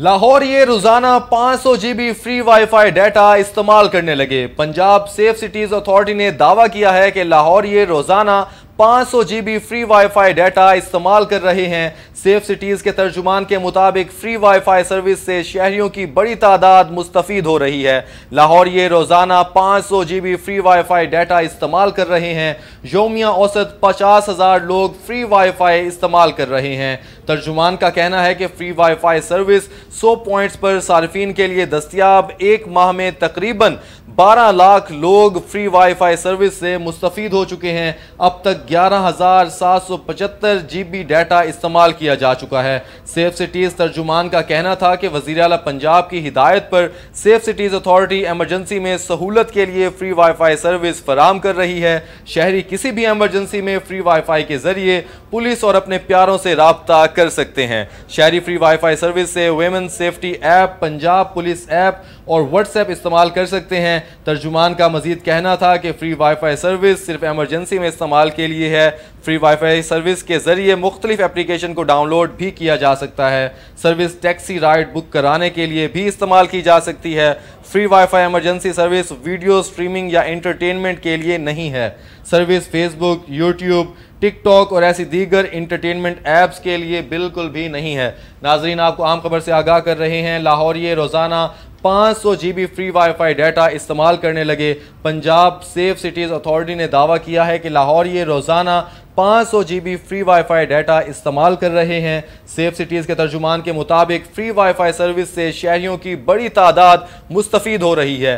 लाहौर ये रोजाना 500 GB free wifi data इस्तेमाल करने लगे पंजाब सेफ सिटीज अथॉरिटी ने दावा किया है कि लाहौर ये रोजाना 500 जीबी फ्री वाईफाई डाटा इस्तेमाल कर रहे हैं सेफ सिटीज़ के तर्जुमान के मुताबिक फ्री वाईफाई सर्विस से शहरियों की बड़ी तादाद मुस्तफ़ हो रही है लाहौर ये रोज़ाना 500 जीबी फ्री वाईफाई डाटा इस्तेमाल कर रहे हैं योमिया औसत पचास हज़ार लोग फ्री वाईफाई इस्तेमाल कर रहे हैं तर्जुमान का कहना है कि फ्री वाईफाई सर्विस 100 पॉइंट्स पर सार्फिन के लिए दस्तियाब एक माह में तकरीबन 12 लाख लोग फ्री वाईफाई सर्विस से मुस्तफ़ हो चुके हैं अब तक ग्यारह हज़ार सात सौ पचहत्तर जी बी डाटा इस्तेमाल किया जा चुका है सेफ सिटीज़ तर्जुमान का कहना था कि वजी अला पंजाब की हिदायत पर सेफ सिटीज़ अथॉरिटी एमरजेंसी में सहूलत के लिए फ्री वाईफाई सर्विस फराम कर रही है शहरी किसी भी एमरजेंसी में फ्री वाईफाई के ज़रिए पुलिस और अपने प्यारों से रबता कर सकते हैं शहरी फ्री वाईफाई सर्विस से women safety app Punjab police app और व्हाट्सएप इस्तेमाल कर सकते हैं तर्जुमान का मजीद कहना था कि फ्री वाईफाई सर्विस सिर्फ एमरजेंसी में इस्तेमाल के लिए है फ्री वाईफाई सर्विस के ज़रिए मुख्तलिफ एप्लीकेशन को डाउनलोड भी किया जा सकता है सर्विस टैक्सी राइड बुक कराने के लिए भी इस्तेमाल की जा सकती है free wifi emergency service video streaming या इंटरटेनमेंट के लिए नहीं है सर्विस फेसबुक यूट्यूब टिकटॉक और ऐसी दीगर इंटरटेनमेंट ऐप्स के लिए बिल्कुल भी नहीं है नाजरीन आपको आम खबर से आगाह कर रहे हैं ये रोज़ाना 500 बी फ्री वाईफाई डाटा इस्तेमाल करने लगे पंजाब सेफ सिटीज़ अथॉरिटी ने दावा किया है कि लाहौर ये रोज़ाना पाँच सौ G B free wifi data इस्तेमाल कर रहे हैं सेफ सिटीज़ के तर्जुमान के मुताबिक फ्री वाईफाई सर्विस से शहरीों की बड़ी तादाद मुस्तफ़ हो रही है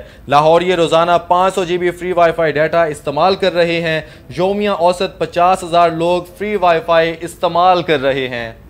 ये रोज़ाना पाँच सौ G B free wifi data इस्तेमाल कर रहे हैं योमिया औसत पचास हज़ार लोग फ्री वाईफाई इस्तेमाल कर रहे हैं